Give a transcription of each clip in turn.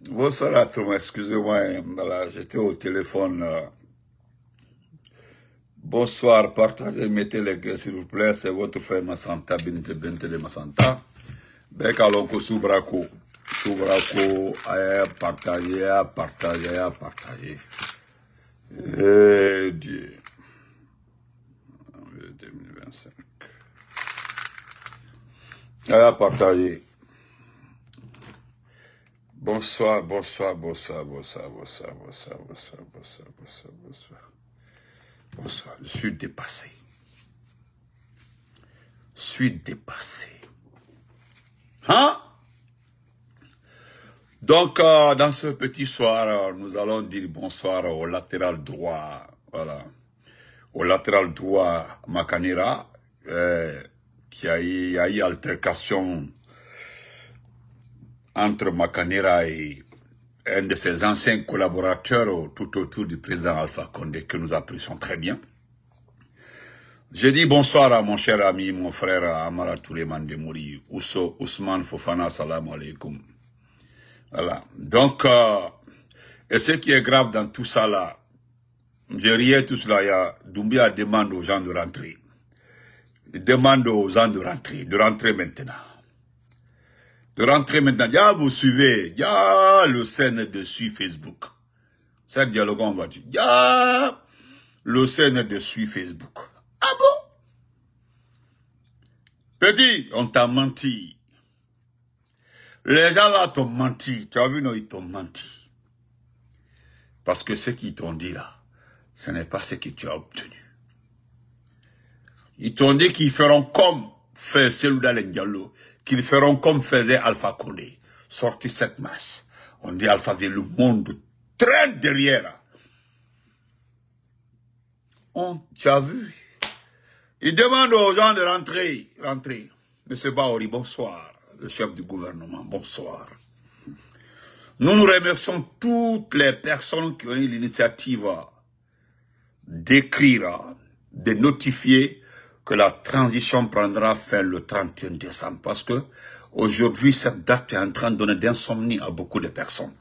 Bonsoir à tous, excusez-moi, j'étais au téléphone. Bonsoir, partagez, mettez les gars, s'il vous plaît, c'est votre frère Massanta, Benite Bentele de Massanta. Bekalonko Soubrako. Soubrako, partagez, partagez, partagez. Eh Dieu. 2025. Eh, partagez. Bonsoir, bonsoir, bonsoir, bonsoir, bonsoir, bonsoir, bonsoir, bonsoir, bonsoir, bonsoir. Bonsoir. Je suis dépassé. Je suis dépassé. Hein? Donc, euh, dans ce petit soir, euh, nous allons dire bonsoir au latéral droit. Voilà. Au latéral droit, Macanera, euh, qui a eu, a eu altercation entre Makanera et un de ses anciens collaborateurs tout autour du président Alpha Condé que nous apprécions très bien. Je dis bonsoir à mon cher ami, mon frère Amara Touleman de Ousmane Fofana, salam alaikum. Voilà. Donc, euh, et ce qui est grave dans tout ça là, je riais tout cela, y a, Doumbia demande aux gens de rentrer. demande aux gens de rentrer, de rentrer maintenant de rentrer maintenant. Ya, vous suivez. Ya, le scène dessus Facebook. cette dialogue va dire Ya, le scène dessus Facebook. Ah bon? Petit, on t'a menti. Les gens là t'ont menti. Tu as vu, non, ils t'ont menti. Parce que ce qu'ils t'ont dit là, ce n'est pas ce que tu as obtenu. Ils t'ont dit qu'ils feront comme fait celui d'Alain Diallo qu'ils feront comme faisait Alpha Condé. Sorti cette masse. On dit Alpha V, le monde traîne derrière. On, t'a vu Il demande aux gens de rentrer. Rentrer. Monsieur Baori, bonsoir. Le chef du gouvernement, bonsoir. Nous nous remercions toutes les personnes qui ont eu l'initiative d'écrire, de notifier que la transition prendra fin le 31 décembre parce que aujourd'hui cette date est en train de donner d'insomnie à beaucoup de personnes.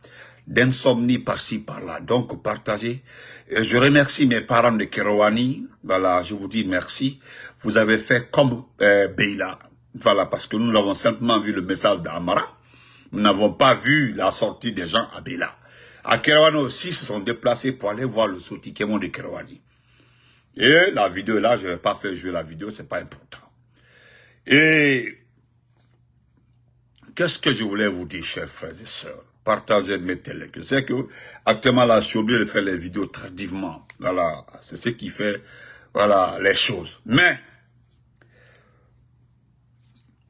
D'insomnie par-ci, par-là. Donc, partagez. je remercie mes parents de Kerouani. Voilà, je vous dis merci. Vous avez fait comme euh, Voilà, parce que nous avons simplement vu le message d'Amara. Nous n'avons pas vu la sortie des gens à Béla. À Kerouani aussi, se sont déplacés pour aller voir le sous de Kerouani. Et la vidéo, là, je ne vais pas faire jouer la vidéo, c'est pas important. Et qu'est-ce que je voulais vous dire, chers frères et sœurs Partagez mes télés. C'est que actuellement, la sur fait les vidéos tardivement. Voilà, c'est ce qui fait voilà, les choses. Mais,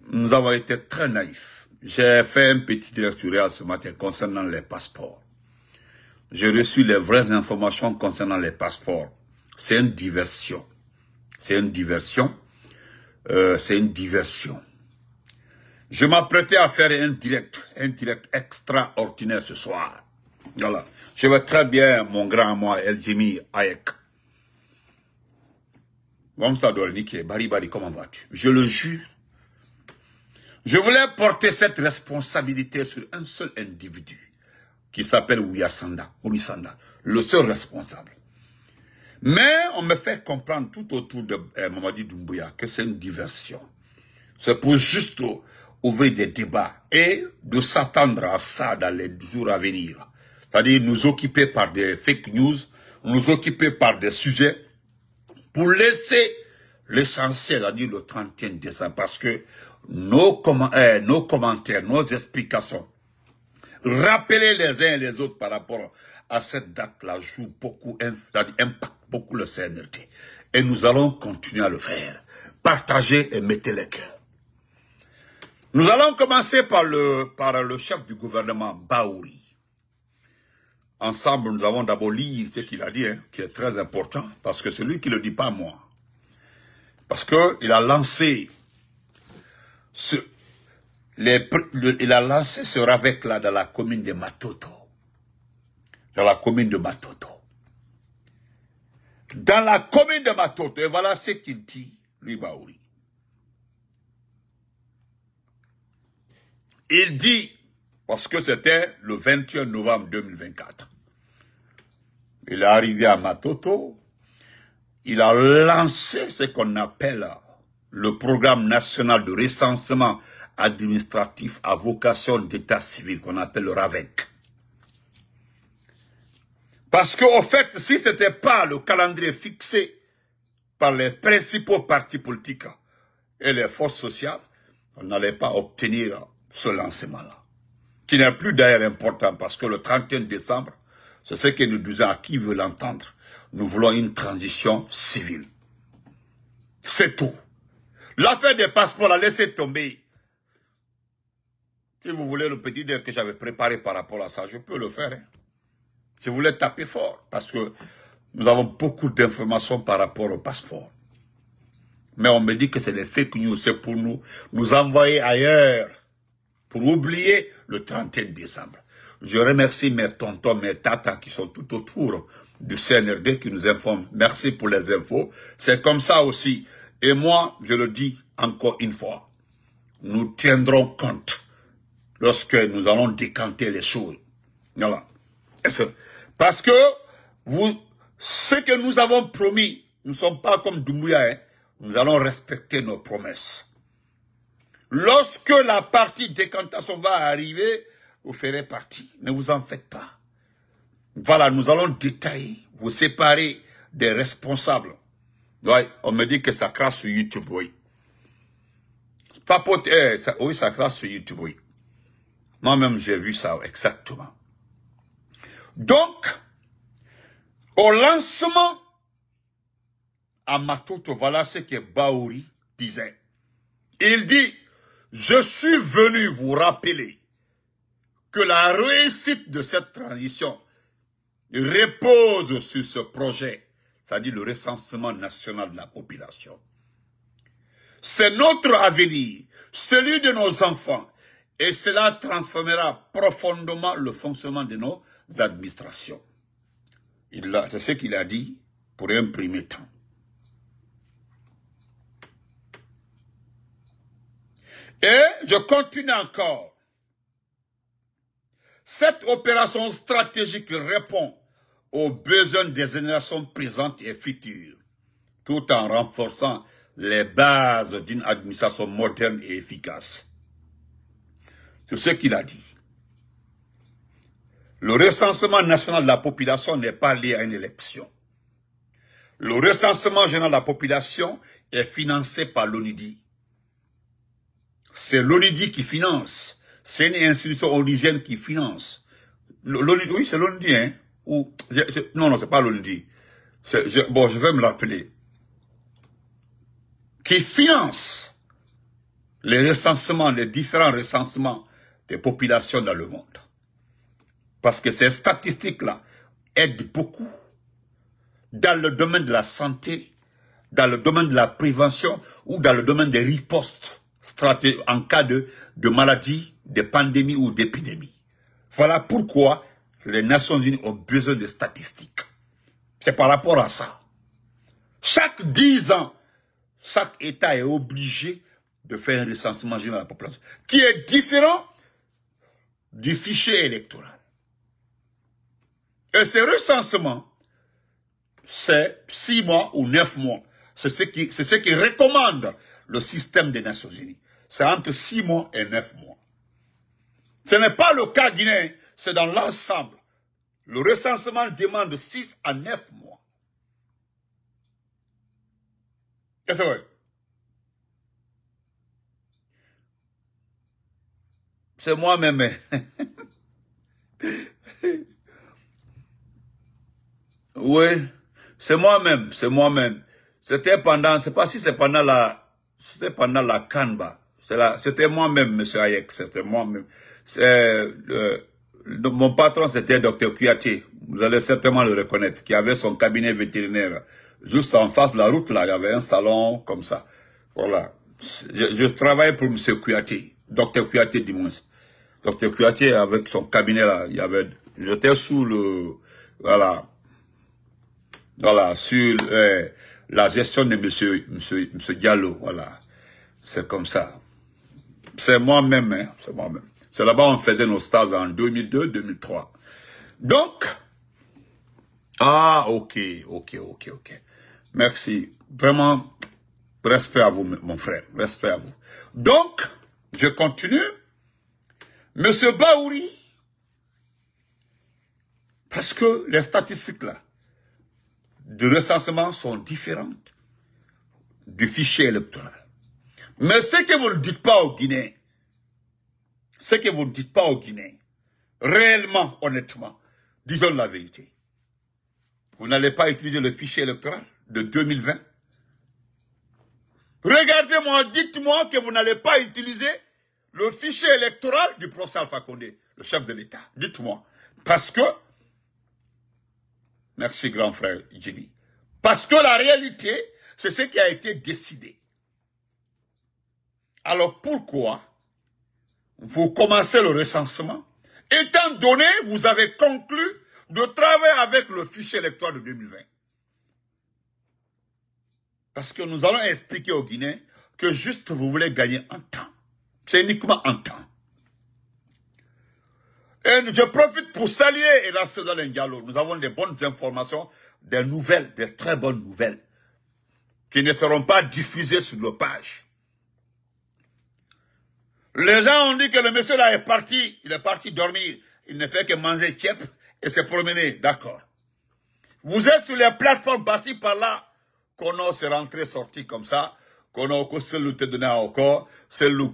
nous avons été très naïfs. J'ai fait un petit lecture ce matin concernant les passeports. J'ai reçu les vraies informations concernant les passeports. C'est une diversion. C'est une diversion. Euh, c'est une diversion. Je m'apprêtais à faire un direct, un direct extraordinaire ce soir. Voilà. Je vais très bien, mon grand moi, Elzimi Hayek. Bari Bari, comment vas-tu Je le jure. Je voulais porter cette responsabilité sur un seul individu qui s'appelle Ouyasanda, Sanda, le seul responsable. Mais on me fait comprendre tout autour de euh, Mamadi Doumbouya que c'est une diversion. C'est pour juste ouvrir des débats et de s'attendre à ça dans les jours à venir. C'est-à-dire nous occuper par des fake news, nous occuper par des sujets pour laisser l'essentiel, c'est-à-dire le 31 décembre, parce que nos, euh, nos commentaires, nos explications, rappeler les uns les autres par rapport à cette date-là, joue beaucoup impact beaucoup le CNRT. Et nous allons continuer à le faire. Partagez et mettez les cœurs. Nous allons commencer par le, par le chef du gouvernement, Baouri. Ensemble, nous avons d'abord lire ce qu'il a dit, hein, qui est très important, parce que c'est lui qui ne le dit pas, moi. Parce qu'il a lancé ce, les, il a lancé ce ravec-là dans la commune de Matoto. Dans la commune de Matoto dans la commune de Matoto. Et voilà ce qu'il dit, lui, Baouri. Il dit, parce que c'était le 21 novembre 2024, il est arrivé à Matoto, il a lancé ce qu'on appelle le programme national de recensement administratif à vocation d'état civil, qu'on appelle le RAVEC. Parce qu'au fait, si ce n'était pas le calendrier fixé par les principaux partis politiques et les forces sociales, on n'allait pas obtenir ce lancement-là. Qui n'est plus d'ailleurs important parce que le 31 décembre, c'est ce que nous disons à qui veut l'entendre. Nous voulons une transition civile. C'est tout. L'affaire des passeports, la laisser tomber. Si vous voulez le petit que j'avais préparé par rapport à ça, je peux le faire. Hein. Je voulais taper fort parce que nous avons beaucoup d'informations par rapport au passeport. Mais on me dit que c'est des fake news, c'est pour nous, nous envoyer ailleurs pour oublier le 31 décembre. Je remercie mes tontons, mes tatas qui sont tout autour du CNRD qui nous informent. Merci pour les infos. C'est comme ça aussi. Et moi, je le dis encore une fois, nous tiendrons compte lorsque nous allons décanter les choses. Voilà. Parce que vous, ce que nous avons promis, nous ne sommes pas comme Doumbouya, hein. nous allons respecter nos promesses. Lorsque la partie décantation va arriver, vous ferez partie. Ne vous en faites pas. Voilà, nous allons détailler, vous séparer des responsables. on me dit que ça crasse sur YouTube, oui. Eh, oui, ça crasse sur YouTube, oui. Moi-même, j'ai vu ça, exactement. Donc, au lancement, à Matoto, voilà ce que Baouri disait. Il dit, je suis venu vous rappeler que la réussite de cette transition repose sur ce projet, c'est-à-dire le recensement national de la population. C'est notre avenir, celui de nos enfants, et cela transformera profondément le fonctionnement de nos administrations. C'est ce qu'il a dit pour un premier temps. Et je continue encore. Cette opération stratégique répond aux besoins des générations présentes et futures, tout en renforçant les bases d'une administration moderne et efficace. C'est ce qu'il a dit. Le recensement national de la population n'est pas lié à une élection. Le recensement général de la population est financé par l'ONUDI. C'est l'ONUDI qui finance. C'est une institution onusienne qui finance. Oui, c'est l'ONUDI, hein? Ou, non, non, c'est pas l'ONUDI. bon, je vais me rappeler Qui finance les recensements, les différents recensements des populations dans le monde. Parce que ces statistiques-là aident beaucoup dans le domaine de la santé, dans le domaine de la prévention ou dans le domaine des ripostes en cas de, maladie, de pandémie ou d'épidémie. Voilà pourquoi les Nations Unies ont besoin de statistiques. C'est par rapport à ça. Chaque dix ans, chaque État est obligé de faire un recensement général de la population, qui est différent du fichier électoral. Et ce recensement, c'est six mois ou neuf mois. C'est ce qui, ce qui recommande le système des Nations Unies. C'est entre six mois et neuf mois. Ce n'est pas le cas guinéen, c'est dans l'ensemble. Le recensement demande six à neuf mois. Et c'est vrai. C'est moi-même. Hein. Oui, c'est moi-même, c'est moi-même. C'était pendant, c'est pas si c'est pendant la, c'était pendant la Canba. C'était moi-même, monsieur Hayek, c'était moi-même. mon patron, c'était Dr Kouyati. Vous allez certainement le reconnaître, qui avait son cabinet vétérinaire. Juste en face de la route, là, il y avait un salon comme ça. Voilà. Je, je travaille pour monsieur Kouyati, Dr dis dimanche. Docteur Dr avec son cabinet, là, il y avait... J'étais sous le... Voilà. Voilà, sur euh, la gestion de monsieur, monsieur, monsieur Diallo, voilà. C'est comme ça. C'est moi-même, hein, c'est moi-même. C'est là-bas on faisait nos stages en 2002, 2003. Donc, ah, ok, ok, ok, ok. Merci. Vraiment, respect à vous, mon frère, respect à vous. Donc, je continue. Monsieur Baouri, parce que les statistiques là, de recensement sont différentes du fichier électoral. Mais ce que vous ne dites pas au Guinée, ce que vous ne dites pas au Guinée, réellement, honnêtement, disons la vérité. Vous n'allez pas utiliser le fichier électoral de 2020. Regardez-moi, dites-moi que vous n'allez pas utiliser le fichier électoral du professeur Alpha Condé, le chef de l'État. Dites-moi. Parce que Merci, grand frère Jimmy. Parce que la réalité, c'est ce qui a été décidé. Alors pourquoi vous commencez le recensement Étant donné, vous avez conclu de travailler avec le fichier électoral de 2020. Parce que nous allons expliquer aux Guinéens que juste vous voulez gagner en temps. C'est uniquement en temps je profite pour saluer et le dialogue. Nous avons des bonnes informations, des nouvelles, des très bonnes nouvelles, qui ne seront pas diffusées sur nos pages. Les gens ont dit que le monsieur là est parti, il est parti dormir, il ne fait que manger tchèp et se promener, d'accord. Vous êtes sur les plateformes parties par là, qu'on a se rentrer sorti comme ça, qu'on a que seul te donner encore, c'est le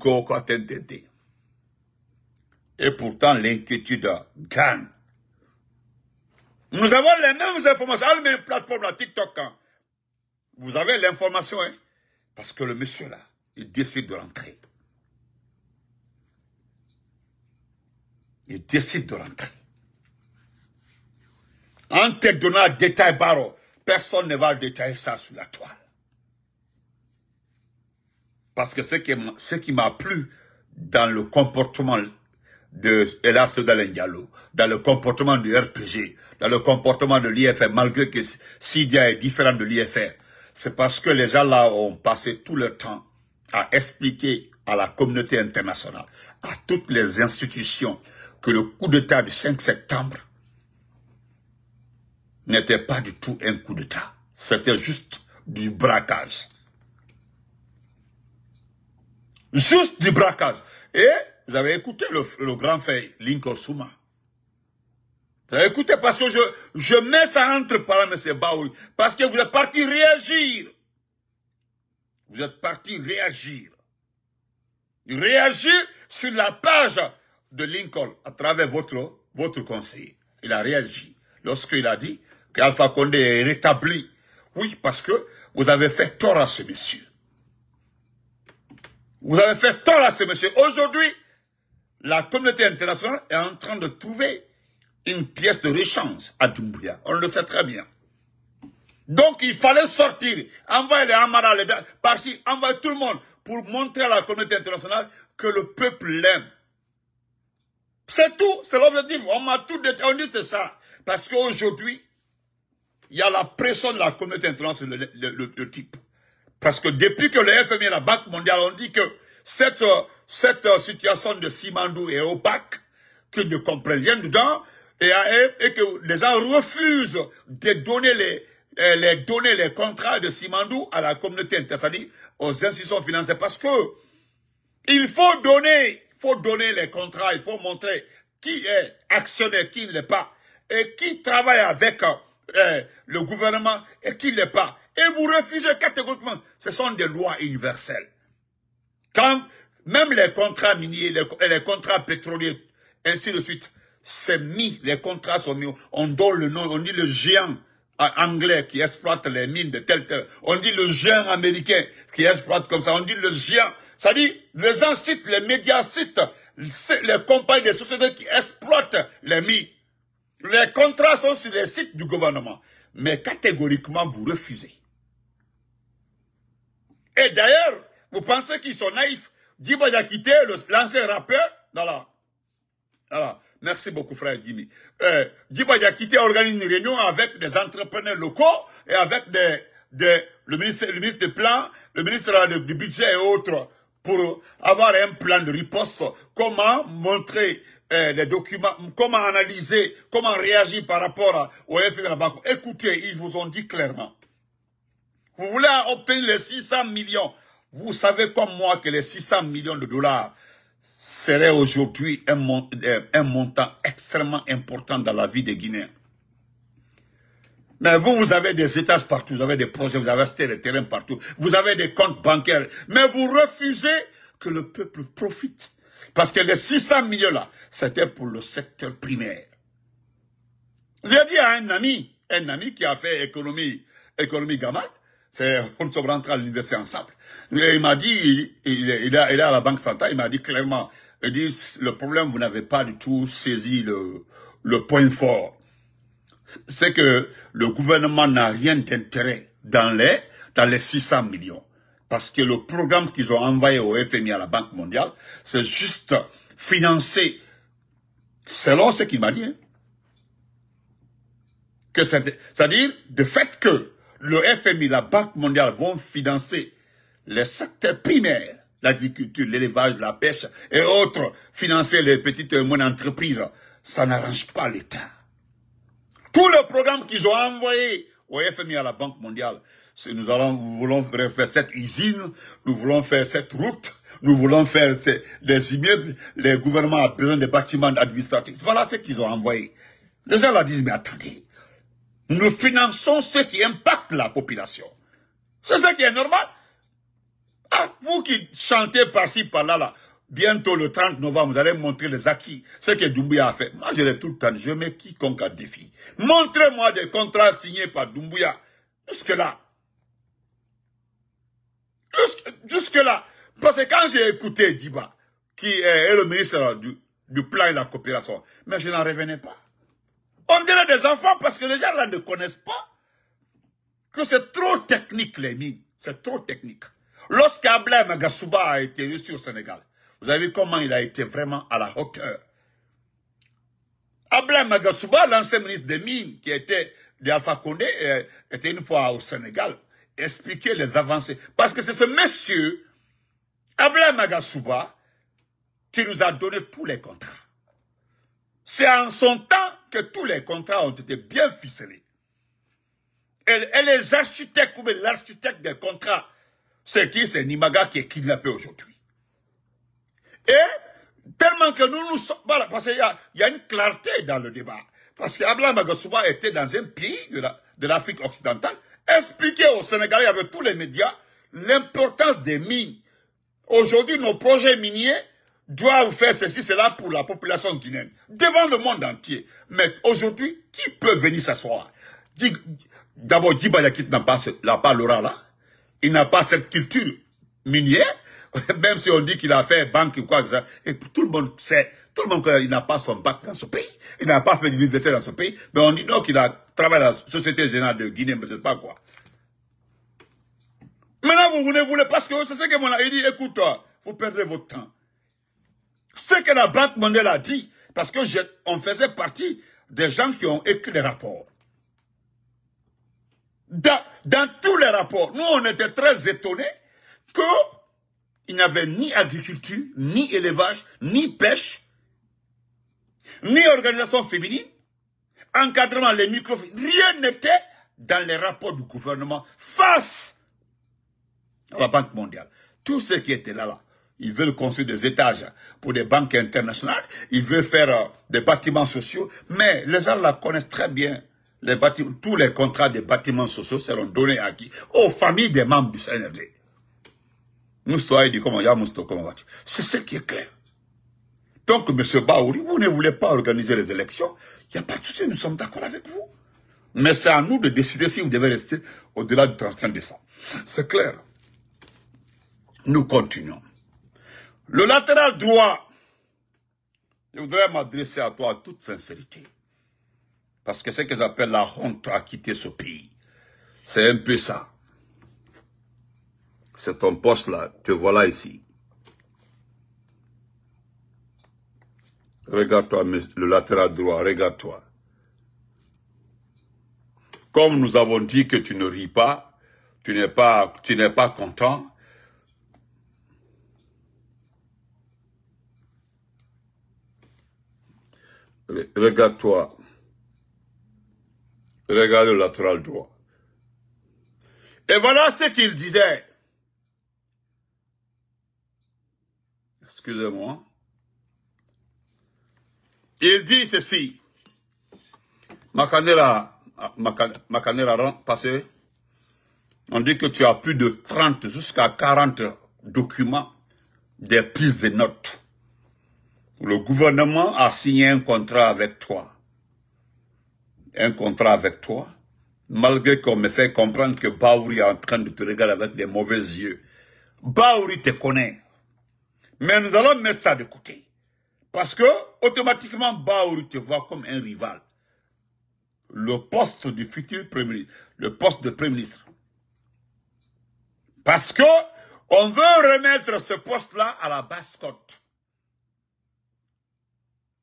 et pourtant, l'inquiétude gagne. Nous avons les mêmes informations. les la même plateforme, la TikTok. Hein. Vous avez l'information, hein. Parce que le monsieur, là, il décide de rentrer. Il décide de rentrer. En te donnant détail barreau, personne ne va détailler ça sur la toile. Parce que ce qui m'a plu dans le comportement de Hélas Dalen Diallo, dans le comportement du RPG, dans le comportement de l'IFR, malgré que Sidia est différent de l'IFR, c'est parce que les gens là ont passé tout leur temps à expliquer à la communauté internationale, à toutes les institutions, que le coup d'État du 5 septembre n'était pas du tout un coup d'État. C'était juste du braquage. Juste du braquage. Et vous avez écouté le, grand frère Lincoln Souma. Vous avez écouté parce que je, je mets ça entre parenthèses, M. Baoui, parce que vous êtes parti réagir. Vous êtes parti réagir. Il Réagir sur la page de Lincoln à travers votre, votre conseiller. Il a réagi lorsqu'il a dit qu'Alpha Condé est rétabli. Oui, parce que vous avez fait tort à ce monsieur. Vous avez fait tort à ce monsieur. Aujourd'hui, la communauté internationale est en train de trouver une pièce de rechange à Doumbouya. On le sait très bien. Donc il fallait sortir, envoyer les Amara, les partir, envoyer tout le monde pour montrer à la communauté internationale que le peuple l'aime. C'est tout, c'est l'objectif. On m'a tout dit. on dit c'est ça. Parce qu'aujourd'hui, il y a la pression de la communauté internationale sur le, le, type. Parce que depuis que le FMI et la Banque mondiale ont dit que cette, cette situation de Simandou est opaque, qu'ils ne comprennent rien dedans, et, et, que les gens refusent de donner les, euh, les donner les contrats de Simandou à la communauté interfanie, aux institutions financières, parce que il faut donner, il faut donner les contrats, il faut montrer qui est actionnaire, qui ne l'est pas, et qui travaille avec euh, le gouvernement et qui ne l'est pas. Et vous refusez catégoriquement. Ce sont des lois universelles. Quand même les contrats miniers, les, les contrats pétroliers, ainsi de suite, c'est mis, les contrats sont mis, on donne le nom, on dit le géant anglais qui exploite les mines de tel tel, on dit le géant américain qui exploite comme ça, on dit le géant, ça dit, les gens citent, les médias citent, les compagnies des sociétés qui exploitent les mines. Les contrats sont sur les sites du gouvernement, mais catégoriquement vous refusez. Et d'ailleurs, vous pensez qu'ils sont naïfs a quitté, l'ancien rappeur, Merci beaucoup, frère Jimmy. Euh, a organise une réunion avec des entrepreneurs locaux et avec des, le, ministre, des Plans, le ministre du Budget et autres pour avoir un plan de riposte. Comment montrer euh, des documents, comment analyser, comment réagir par rapport au FMI Écoutez, ils vous ont dit clairement. Vous voulez obtenir les 600 millions vous savez comme moi que les 600 millions de dollars seraient aujourd'hui euh, un, montant extrêmement important dans la vie des Guinéens. Mais vous, vous avez des états partout, vous avez des projets, vous avez acheté des terrains partout, vous avez des comptes bancaires, mais vous refusez que le peuple profite. Parce que les 600 millions là, c'était pour le secteur primaire. J'ai dit à un ami, un ami qui a fait économie, économie on se rentrés à l'université ensemble. il m'a dit, il, il, il, est à la Banque centrale, il m'a dit clairement, il dit, le problème, vous n'avez pas du tout saisi le, le point fort. C'est que le gouvernement n'a rien d'intérêt dans les, dans les 600 millions. Parce que le programme qu'ils ont envoyé au FMI à la Banque mondiale, c'est juste financer, selon ce qu'il m'a dit, hein, que c'est-à-dire, de fait que le FMI, la Banque mondiale vont financer les secteurs primaires, l'agriculture, l'élevage, la pêche et autres, financer les petites et moyennes entreprises. Ça n'arrange pas l'État. Tout le programme qu'ils ont envoyé au FMI, à la Banque mondiale, c'est nous allons, nous voulons faire cette usine, nous voulons faire cette route, nous voulons faire des immeubles, les gouvernements a besoin des bâtiments administratifs. Voilà ce qu'ils ont envoyé. Les gens la disent, mais attendez, nous finançons ce qui impacte la population. C'est ce qui est normal. Ah, vous qui chantez par-ci, par-là, là, bientôt le 30 novembre, vous allez montrer les acquis, ce que Doumbouya a fait. Moi, je l'ai tout le temps, je mets quiconque à défi. Montrez-moi des contrats signés par Doumbouya. Jusque-là. Jusque-là. Parce que quand j'ai écouté Diba, qui est le ministre du, du plan et de la coopération, mais je n'en revenais pas. On dirait des enfants parce que les gens là ne connaissent pas que c'est trop technique les mines. C'est trop technique. Ablay Magasuba a été reçu au Sénégal, vous avez vu comment il a été vraiment à la hauteur. Ablay Magasuba, l'ancien ministre des Mines, qui était de Alpha Condé, euh, était une fois au Sénégal, expliquait les avancées. Parce que c'est ce monsieur, Ablai Magasuba, qui nous a donné tous les contrats. C'est en son temps que tous les contrats ont été bien ficelés. Et, les architectes ou l'architecte des contrats, c'est qui C'est Nimaga qui est kidnappé aujourd'hui. Et tellement que nous nous sommes... parce qu'il y, a une clarté dans le débat. Parce qu'Abraham était dans un pays de l'Afrique occidentale, expliquer au Sénégalais avec tous les médias l'importance des mines. Aujourd'hui, nos projets miniers doivent faire ceci, cela pour la population guinéenne, devant le monde entier. Mais aujourd'hui, qui peut venir s'asseoir D'abord, Yakit n'a pas, pas l'aura là. Il n'a pas cette culture minière. Même si on dit qu'il a fait banque ou quoi, et tout le monde sait, tout le monde il n'a pas son bac dans son pays, il n'a pas fait d'université dans son pays, mais on dit qu'il a travaillé dans la Société Générale de Guinée, mais c'est pas quoi. Maintenant, vous voulez, pas parce que c'est ce que mon Il dit, écoute, vous perdrez votre temps. Ce que la Banque mondiale a dit, parce que on faisait partie des gens qui ont écrit les rapports. Dans, tous les rapports, nous on était très étonnés que il n'y avait ni agriculture, ni élevage, ni pêche, ni organisation féminine, encadrement les micro, rien n'était dans les rapports du gouvernement face à la Banque mondiale. Tout ce qui était là, là, ils veulent construire des étages pour des banques internationales. Ils veulent faire euh, des bâtiments sociaux. Mais les gens la connaissent très bien. tous les contrats des bâtiments sociaux seront donnés à qui Aux familles des membres du CNRD. dit comment, C'est ce qui est clair. Donc, M. Baouri, vous ne voulez pas organiser les élections. Il n'y a pas de souci, nous sommes d'accord avec vous. Mais c'est à nous de décider si vous devez rester au-delà du 31 décembre. C'est clair. Nous continuons. Le latéral droit, je voudrais m'adresser à toi toute sincérité. Parce que ce que j'appelle la honte à quitter ce pays, c'est un peu ça. C'est ton poste là, te voilà ici. Regarde-toi le latéral droit, regarde-toi. Comme nous avons dit que tu ne ris pas, tu n'es pas, tu n'es pas content, Regarde-toi. Regarde le latéral droit. Et voilà ce qu'il disait. Excusez-moi. Il dit ceci. canne a passé. On dit que tu as plus de 30 jusqu'à 40 documents des prises de notes le gouvernement a signé un contrat avec toi. Un contrat avec toi, malgré qu'on me fait comprendre que Baouri est en train de te regarder avec des mauvais yeux. Baouri te connaît. Mais nous allons mettre ça de côté. Parce que, automatiquement, Baouri te voit comme un rival. Le poste du futur premier ministre, le poste de premier ministre. Parce que, on veut remettre ce poste-là à la basse-côte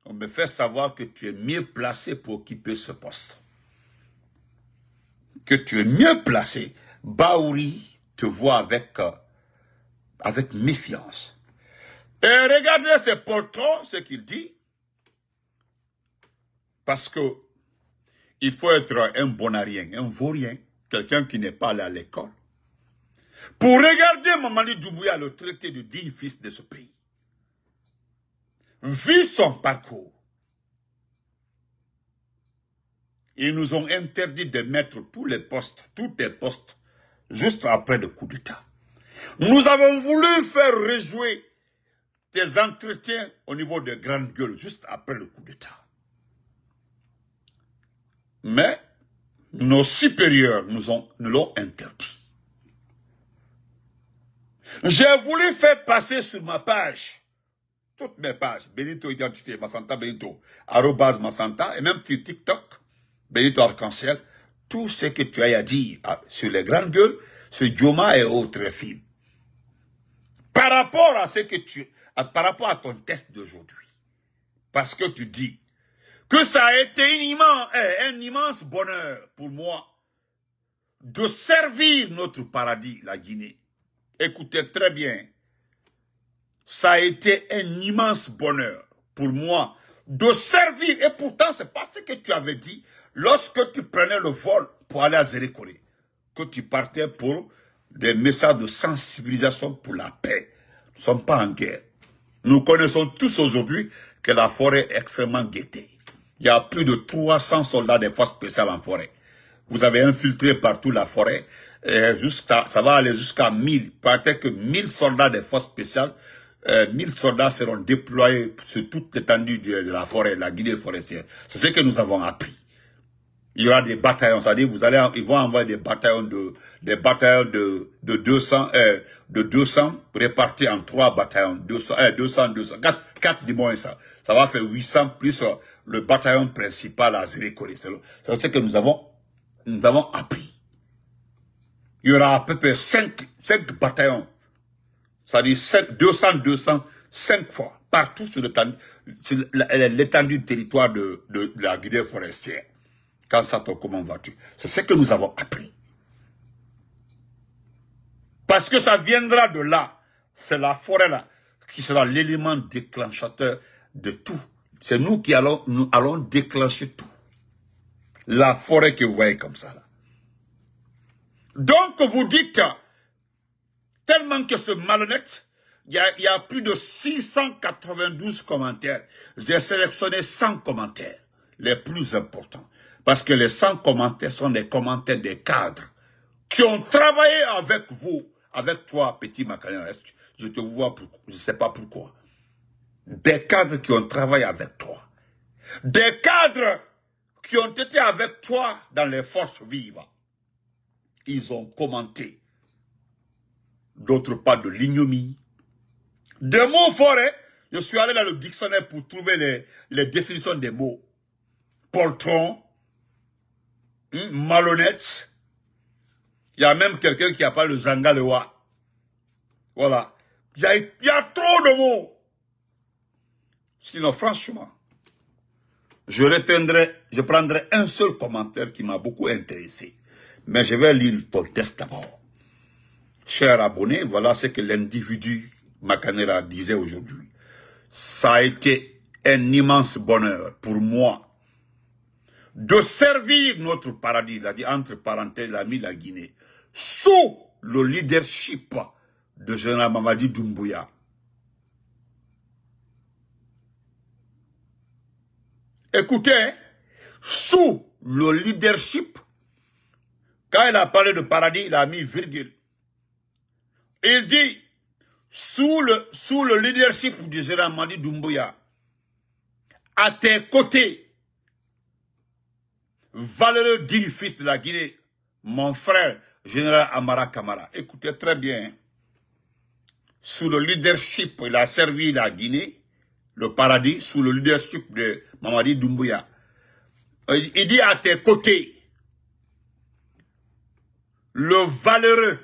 on me fait savoir que tu es mieux placé pour occuper ce poste. Que tu es mieux placé. Baouri te voit avec, euh, avec méfiance. Et regardez ce poltron, ce qu'il dit. Parce que il faut être un bonarien, un vaurien, quelqu'un qui n'est pas allé à l'école. Pour regarder Mamadi Doumbouya le traité du digne fils de ce pays vu son parcours, ils nous ont interdit de mettre tous les postes, tous les postes, juste après le coup d'État. Nous avons voulu faire rejouer des entretiens au niveau des grandes gueules, juste après le coup d'État. Mais nos supérieurs nous, ont, nous l'ont interdit. J'ai voulu faire passer sur ma page toutes mes pages, Benito Identité, Massanta Benito, arrobas Massanta, et même sur TikTok, Benito arc tout ce que tu as à dire ah, sur les grandes gueules, sur Dioma et autres films. Par rapport à ce que tu, par rapport à ton test d'aujourd'hui, parce que tu dis que ça a été immense, eh, un immense bonheur pour moi de servir notre paradis, la Guinée. Écoutez très bien, ça a été un immense bonheur pour moi de servir. Et pourtant, c'est parce que tu avais dit, lorsque tu prenais le vol pour aller à Zérékoré, que tu partais pour des messages de sensibilisation pour la paix. Nous ne sommes pas en guerre. Nous connaissons tous aujourd'hui que la forêt est extrêmement guettée. Il y a plus de 300 soldats des forces spéciales en forêt. Vous avez infiltré partout la forêt. ça va aller jusqu'à 1000. Peut-être que 1000 soldats des forces spéciales euh, 1000 soldats seront déployés sur toute l'étendue de, la forêt, la guinée forestière. C'est ce que nous avons appris. Il y aura des bataillons, c'est-à-dire vous allez, ils vont envoyer des bataillons de, des bataillons de, de 200, euh, de 200 répartis en trois bataillons, 200, 200, 200, 4, 4 du moins ça. Ça va faire 800 plus euh, le bataillon principal à Zérécoré. C'est ce que nous avons, nous avons appris. Il y aura à peu près 5, 5 bataillons ça dit 200, 200, 5 fois, partout sur l'étendue du territoire de, la Guinée forestière. Quand ça te, comment vas-tu C'est ce que nous avons appris. Parce que ça viendra de là. C'est la forêt là qui sera l'élément déclenchateur de tout. C'est nous qui allons, nous allons déclencher tout. La forêt que vous voyez comme ça là. Donc vous dites Tellement que ce malhonnête, il y, a, plus de 692 commentaires. J'ai sélectionné 100 commentaires, les plus importants. Parce que les 100 commentaires sont des commentaires des cadres qui ont travaillé avec vous, avec toi, petit Macaneresque. Je te vois, pour, je ne sais pas pourquoi. Des cadres qui ont travaillé avec toi. Des cadres qui ont été avec toi dans les forces vives. Ils ont commenté d'autres pas de l'ignomie. Des mots forts, hein. Je suis allé dans le dictionnaire pour trouver les, les définitions des mots. Poltron, hmm, malhonnête. Il y a même quelqu'un qui a appelle le Zangalewa. Voilà. Il y, a, il y a trop de mots. Sinon, franchement, je retiendrai, je prendrai un seul commentaire qui m'a beaucoup intéressé. Mais je vais lire le texte d'abord. Chers abonnés, voilà ce que l'individu Macanera disait aujourd'hui. Ça a été un immense bonheur pour moi de servir notre paradis, il a dit entre parenthèses, l'ami la Guinée, sous le leadership de Général Mamadi Doumbouya. Écoutez, sous le leadership, quand il a parlé de paradis, il a mis virgule. Il dit, sous le, sous le leadership du général Mamadi Doumbouya, à tes côtés, valeureux dit, fils de la Guinée, mon frère, général Amara Kamara. Écoutez très bien. Sous le leadership, il a servi la Guinée, le paradis, sous le leadership de Mamadi Doumbouya. Euh, il dit à tes côtés, le valeureux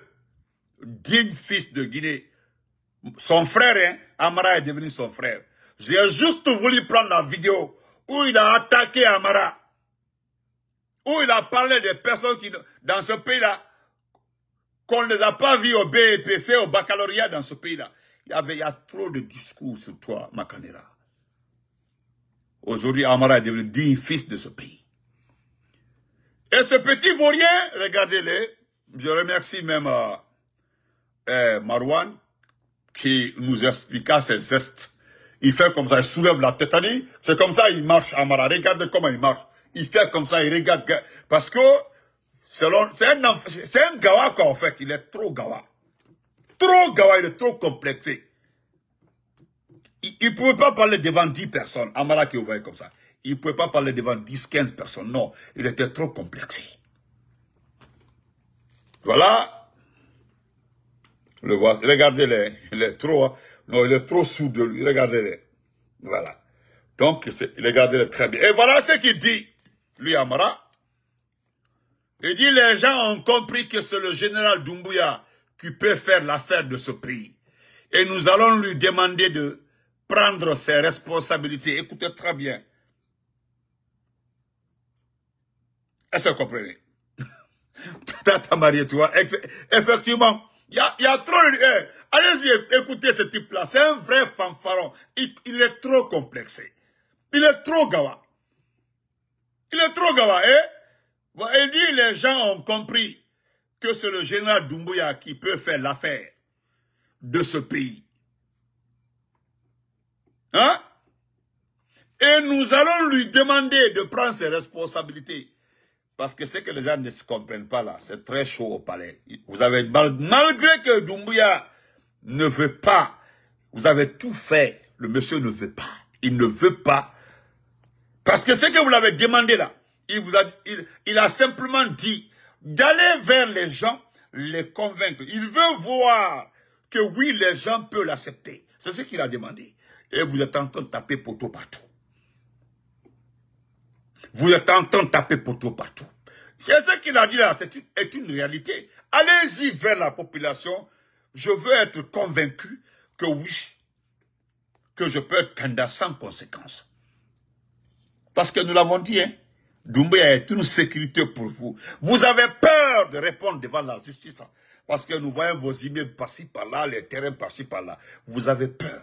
digne fils de Guinée. Son frère, hein, Amara est devenu son frère. J'ai juste voulu prendre la vidéo où il a attaqué Amara. Où il a parlé des personnes qui, dans ce pays-là, qu'on ne les a pas vues au BEPC, au baccalauréat dans ce pays-là. Il y avait, y a trop de discours sur toi, Macanera. Aujourd'hui, Amara est devenu digne fils de ce pays. Et ce petit vaurien, regardez-le, je remercie même... Euh, Marouane, eh, Marwan qui nous expliqua ses gestes. Il fait comme ça, il soulève la tête, c'est comme ça, il marche, Amara, regarde comment il marche. Il fait comme ça, il regarde, parce que c'est un, un gawa quoi en fait, il est trop gawa. Trop gawa, il est trop complexé. Il ne pouvait pas parler devant 10 personnes, Amara qui vous comme ça. Il ne pouvait pas parler devant 10, 15 personnes, non, il était trop complexé. Voilà Regardez-les. Il est trop, hein. non, il est trop sourd de lui. Regardez-les. Voilà. Donc, regardez-les très bien. Et voilà ce qu'il dit, lui, Amara. Il dit, les gens ont compris que c'est le général Doumbouya qui peut faire l'affaire de ce pays. Et nous allons lui demander de prendre ses responsabilités. Écoutez très bien. Est-ce que vous comprenez Tata Marie, tu vois, effectivement, il y a, trop... Eh, allez-y écoutez ce type-là. C'est un vrai fanfaron. Il, est trop complexé. Il est trop gawa. Il est trop gawa, eh Il dit les gens ont compris que c'est le général Doumbouya qui peut faire l'affaire de ce pays. Hein Et nous allons lui demander de prendre ses responsabilités. Parce que ce que les gens ne se comprennent pas là, c'est très chaud au palais. Vous avez, malgré que Doumbouya ne veut pas, vous avez tout fait. Le monsieur ne veut pas. Il ne veut pas. Parce que ce que vous l'avez demandé là, il, vous a, il, il a simplement dit d'aller vers les gens, les convaincre. Il veut voir que oui, les gens peuvent l'accepter. C'est ce qu'il a demandé. Et vous êtes en train de taper poteau partout vous êtes en train de taper poteau partout. C'est ce qu'il a dit là, c'est une, réalité. Allez-y vers la population. Je veux être convaincu que oui, que je peux être candidat sans conséquence. Parce que nous l'avons dit, hein, Doumbé est une sécurité pour vous. Vous avez peur de répondre devant la justice. Hein, parce que nous voyons vos immeubles par-ci, par-là, les terrains par-ci, par-là. Vous avez peur.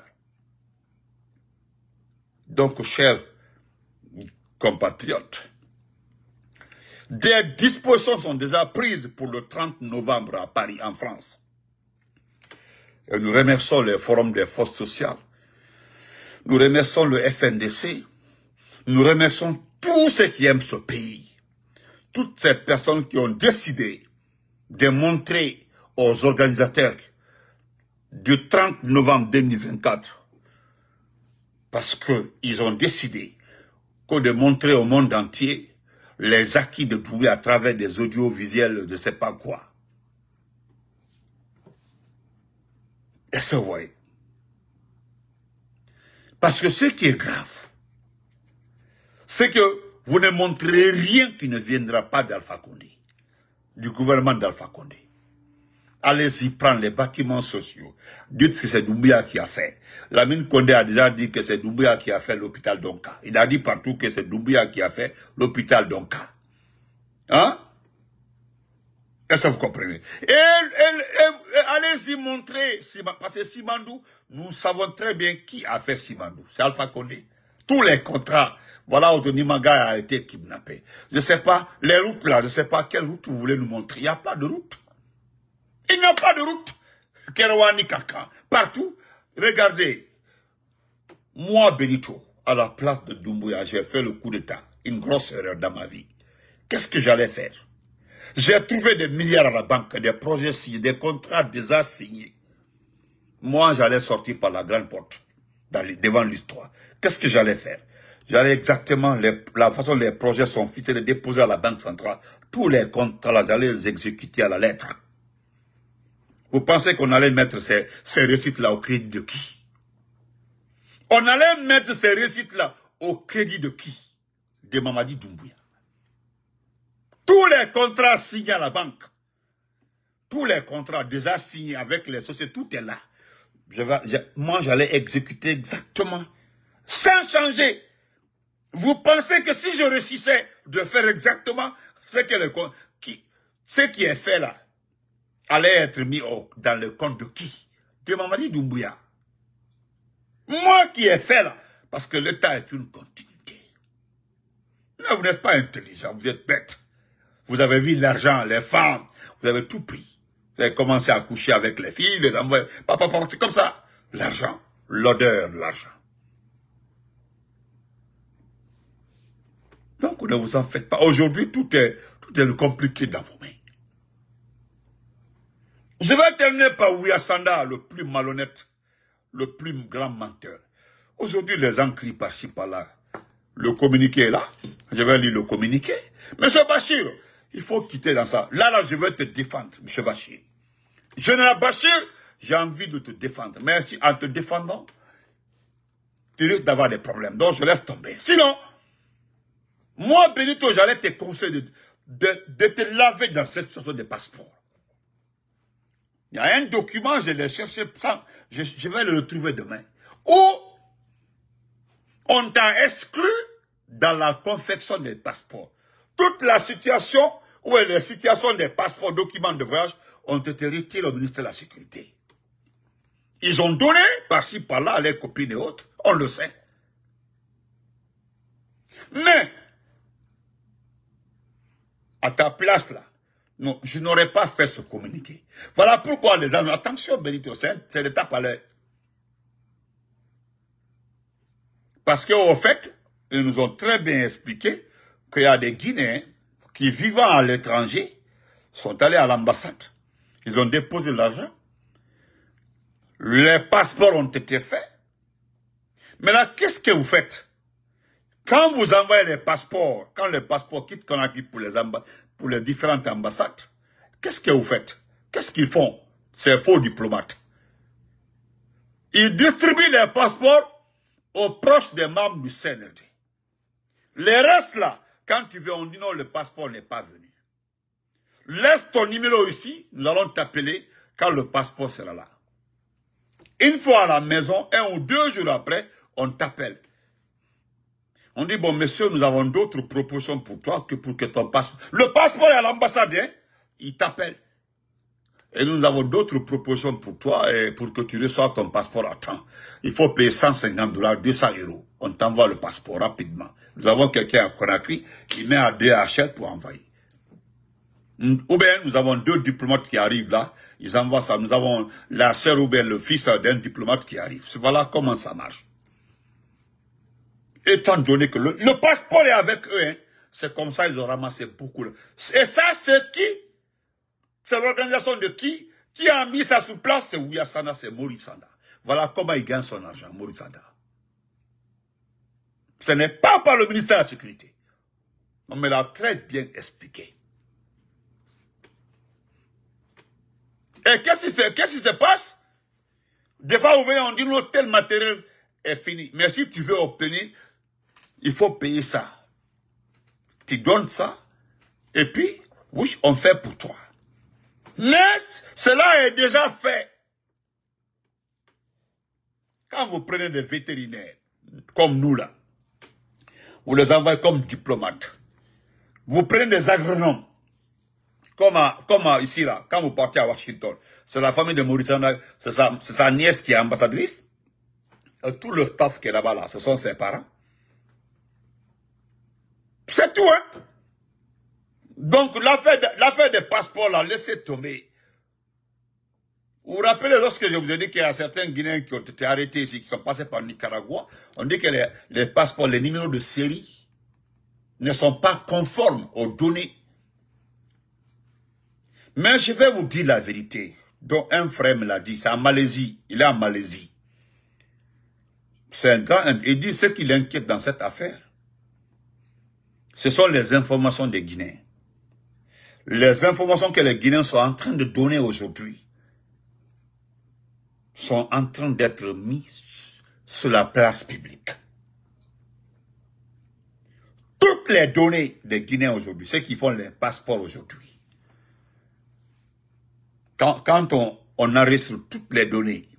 Donc, cher compatriotes. Des dispositions sont déjà prises pour le 30 novembre à Paris, en France. nous remercions le Forum des forces sociales. Nous remercions le FNDC. Nous remercions tous ceux qui aiment ce pays. Toutes ces personnes qui ont décidé de montrer aux organisateurs du 30 novembre 2024 parce qu'ils ont décidé que de montrer au monde entier les acquis de trouver à travers des audiovisuels de sais pas quoi. Et ce vous voyez Parce que ce qui est grave, c'est que vous ne montrez rien qui ne viendra pas d'Alpha Condé, du gouvernement d'Alpha Condé allez-y prendre les bâtiments sociaux. Dites que c'est Doumbia qui a fait. mine Condé a déjà dit que c'est Doumbia qui a fait l'hôpital d'Onka. Il a dit partout que c'est Doumbia qui a fait l'hôpital d'Onka. Hein Est-ce que vous comprenez allez-y montrer, parce que Simandou, nous savons très bien qui a fait Simandou. C'est Alpha Condé. Tous les contrats voilà où Nimaga a été kidnappé. Je ne sais pas, les routes là, je ne sais pas quelle route vous voulez nous montrer. Il n'y a pas de route. Il n'y a pas de route. Kerouani Kaka. Partout. Regardez. Moi, Benito, à la place de Doumbouya, j'ai fait le coup d'État. Une grosse erreur dans ma vie. Qu'est-ce que j'allais faire J'ai trouvé des milliards à la banque, des projets signés, des contrats déjà signés. Moi, j'allais sortir par la grande porte, devant l'histoire. Qu'est-ce que j'allais faire J'allais exactement, la façon dont les projets sont fixés, les déposer à la banque centrale. Tous les contrats, j'allais les exécuter à la lettre. Vous pensez qu'on allait mettre ces, ces récits-là au crédit de qui On allait mettre ces récits-là au crédit de qui De Mamadi Doumbouya. Tous les contrats signés à la banque, tous les contrats déjà signés avec les sociétés, tout est là. Je moi, j'allais exécuter exactement, sans changer. Vous pensez que si je réussissais de faire exactement ce, ce qui est fait là, allait être mis dans le compte de qui De Mamadi Doumbouya. Moi qui ai fait là, parce que l'État est une continuité. Là, vous n'êtes pas intelligent, vous êtes bête. Vous avez vu l'argent, les femmes, vous avez tout pris. Vous avez commencé à coucher avec les filles, les enfants. papa, papa, c'est comme ça. L'argent, l'odeur de l'argent. Donc ne vous en faites pas. Aujourd'hui, tout est, tout est compliqué dans vos mains. Je vais terminer par Ouyasanda, le plus malhonnête, le plus grand menteur. Aujourd'hui, les gens crient par par-là. Le communiqué est là. Je vais lire le communiqué. Monsieur Bachir, il faut quitter dans ça. Là, là, je vais te défendre, monsieur Bachir. Général Bachir, j'ai envie de te défendre. Mais si, en te défendant, tu risques d'avoir des problèmes. Donc, je laisse tomber. Sinon, moi, Benito, j'allais te conseiller de, te laver dans cette sorte de passeport. Il y a un document, je l'ai cherché, je, vais le retrouver demain. Où on t'a exclu dans la confection des passeports. Toute la situation, où est la situation des passeports, documents de voyage, ont été retirés au ministère de la Sécurité. Ils ont donné, par-ci, par-là, à leurs copines et autres, on le sait. Mais, à ta place là, je n'aurais pas fait ce communiqué. Voilà pourquoi les gens, attention Benito, c'est l'étape à l'heure. Parce qu'au fait, ils nous ont très bien expliqué qu'il y a des Guinéens qui vivant à l'étranger sont allés à l'ambassade. Ils ont déposé l'argent. Les passeports ont été faits. Mais là, qu'est-ce que vous faites Quand vous envoyez les passeports, quand les passeports quittent Conakry pour les, pour les différentes ambassades. Qu'est-ce que vous faites Qu'est-ce qu'ils font Ces faux diplomates. Ils distribuent les passeports aux proches des membres du CNRD. Les restes là, quand tu veux, on dit non, le passeport n'est pas venu. Laisse ton numéro ici, nous allons t'appeler quand le passeport sera là. Une fois à la maison, un ou deux jours après, on t'appelle. On dit, bon, monsieur, nous avons d'autres propositions pour toi que pour que ton passeport... Le passeport est à l'ambassade, hein Il t'appelle. Et nous avons d'autres propositions pour toi et pour que tu reçois ton passeport à temps. Il faut payer 150 dollars, 200 euros. On t'envoie le passeport rapidement. Nous avons quelqu'un à Conakry qui met à DHL pour envoyer. Ou bien nous avons deux diplomates qui arrivent là. Ils envoient ça. Nous avons la sœur ou bien le fils d'un diplomate qui arrive. Voilà comment ça marche étant donné que le, passeport est avec eux, hein. c'est comme ça ils ont ramassé beaucoup. Et ça, c'est qui C'est l'organisation de qui Qui a mis ça sous place C'est Ouyasana, c'est Sanda. Voilà comment il gagne son argent, Sanda. Ce n'est pas par le ministère de la Sécurité. On me l'a très bien expliqué. Et qu'est-ce qui, se passe Des fois, on dit, non, tel matériel est fini. Mais si tu veux obtenir, il faut payer ça. Tu donnes ça, et puis, oui, on fait pour toi. Mais cela est déjà fait. Quand vous prenez des vétérinaires, comme nous là, vous les envoyez comme diplomates. Vous prenez des agronomes, comme, ici là, quand vous partez à Washington. C'est la famille de Maurice, c'est sa, nièce qui est ambassadrice. tout le staff qui est là-bas là, ce sont ses parents. C'est tout, hein. Donc, l'affaire des passeports, là, laissez tomber. Vous vous rappelez lorsque je vous ai dit qu'il y a certains Guinéens qui ont été arrêtés ici, qui sont passés par Nicaragua, on dit que les, passeports, les numéros de série ne sont pas conformes aux données. Mais je vais vous dire la vérité, Donc, un frère me l'a dit, c'est en Malaisie, il est en Malaisie. C'est un grand, il dit ce qui l'inquiète dans cette affaire, ce sont les informations des Guinéens. Les informations que les Guinéens sont en train de donner aujourd'hui sont en train d'être mises sur la place publique. Toutes les données des Guinéens aujourd'hui, ceux qui font les passeports aujourd'hui, quand, on, on sur toutes les données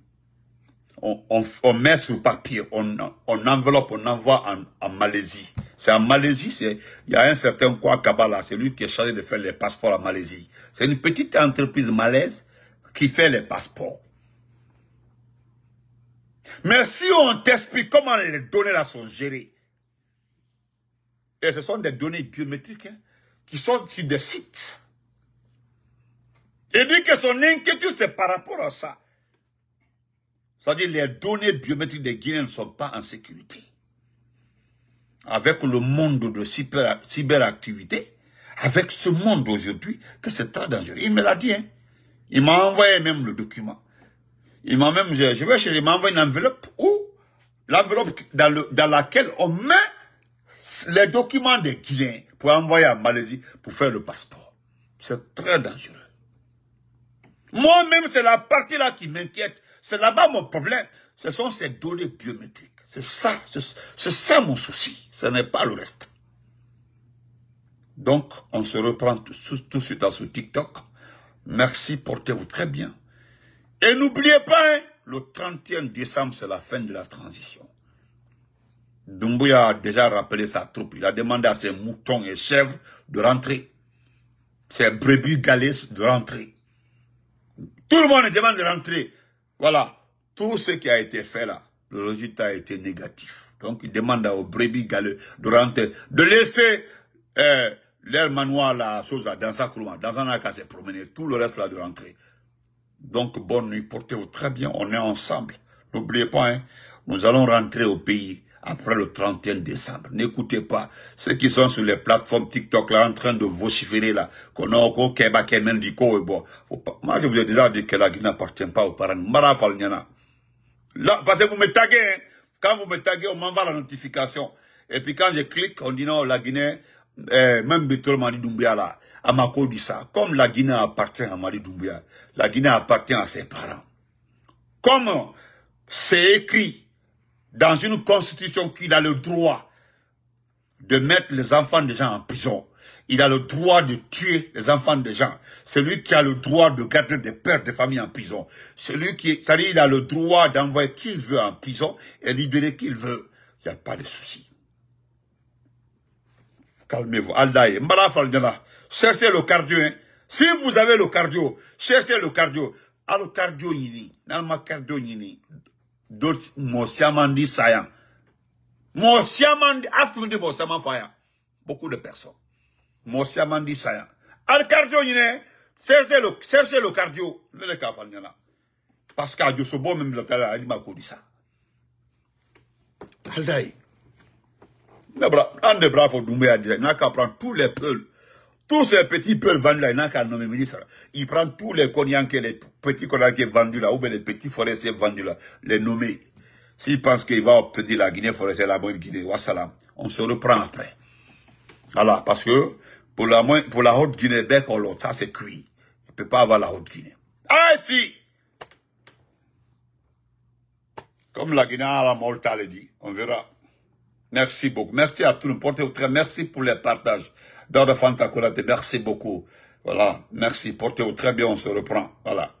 on, met sur papier, on, enveloppe, on envoie en, Malaisie. C'est en Malaisie, c'est il y a un certain quoi Kabala, c'est lui qui est chargé de faire les passeports en Malaisie. C'est une petite entreprise malaise qui fait les passeports. Mais si on t'explique comment les données là sont gérées, et ce sont des données biométriques hein, qui sont sur des sites. Et dit que son inquiétude, c'est par rapport à ça. C'est-à-dire les données biométriques des Guinéens ne sont pas en sécurité. Avec le monde de cyber, cyberactivité, avec ce monde aujourd'hui, que c'est très dangereux. Il me l'a dit. Hein. Il m'a envoyé même le document. Il m'a même, je, vais chez il m'a envoyé une enveloppe où, l'enveloppe dans, dans laquelle on met les documents des Guinéens pour envoyer à Malaisie pour faire le passeport. C'est très dangereux. Moi-même, c'est la partie-là qui m'inquiète. C'est là-bas mon problème. Ce sont ces données biométriques. C'est ça, c'est ça mon souci. Ce n'est pas le reste. Donc, on se reprend tout, de suite dans ce TikTok. Merci, portez-vous très bien. Et n'oubliez pas, hein, le 31 décembre, c'est la fin de la transition. Dumbuya a déjà rappelé sa troupe. Il a demandé à ses moutons et chèvres de rentrer. Ses brebis galés de rentrer. Tout le monde demande de rentrer. Voilà, tout ce qui a été fait là, le résultat a été négatif. Donc il demande au brebis galeux de rentrer, de laisser euh, leur manoir la Sosa dans sa courant, dans un qu'à se promener, tout le reste là de rentrer. Donc bonne nuit, portez-vous très bien, on est ensemble. N'oubliez pas, hein, nous allons rentrer au pays après le 31 décembre. N'écoutez pas ceux qui sont sur les plateformes TikTok là en train de vociférer là qu'on a Moi je vous ai déjà dit que la Guinée n'appartient pas aux parents. Là parce que vous me taguez. Hein. Quand vous me taguez, on m'envoie la notification. Et puis quand je clique, on dit non, la Guinée, eh, même Bétol Marie Doumbia là, Amako dit ça. Comme la Guinée appartient à Marie Doumbia, la Guinée appartient à ses parents. Comme c'est écrit dans une constitution qu'il a le droit de mettre les enfants des gens en prison. Il a le droit de tuer les enfants des gens. Celui qui a le droit de garder des pères de famille en prison. Celui qui, c'est-à-dire, il a le droit d'envoyer qui il veut en prison et libérer qui il veut. Il n'y a pas de souci. Calmez-vous. Aldaï, cherchez le cardio. Hein. Si vous avez le cardio, cherchez le cardio. Al cardio, nini. cardio, nini. D'autres, mɔgɔ siaman dit ça yan. Mɔgɔ siaman dit, de Beaucoup de personnes. Mɔgɔ siaman Al cardio ɲinɛ, cherchez le, cherchez le cardio. le le cardio. fal Parce qu'à Dieu, ce bon même le cardio, ma dit ça. Aldaï. Ne bra, an de bravo doumbe a dit, n'a qu'à prendre tous les peuls tous ces petits peuples vendus là, il n'a qu'à nommer ministre. Il prend tous les cognacs, les petits cognants qui sont vendus là, ou bien les petits forestiers vendus là, les nommer. S'il pense qu'il va obtenir la Guinée forestière, la bonne Guinée, on se reprend après. Voilà, parce que pour la, pour la haute Guinée, ça c'est cuit. Il ne peut pas avoir la haute Guinée. Ah si Comme la Guinée a la mortale le dit, on verra. Merci beaucoup. Merci à tout le monde. Merci pour les partages de Fanta merci beaucoup. Voilà, merci, portez-vous très bien, on se reprend. Voilà.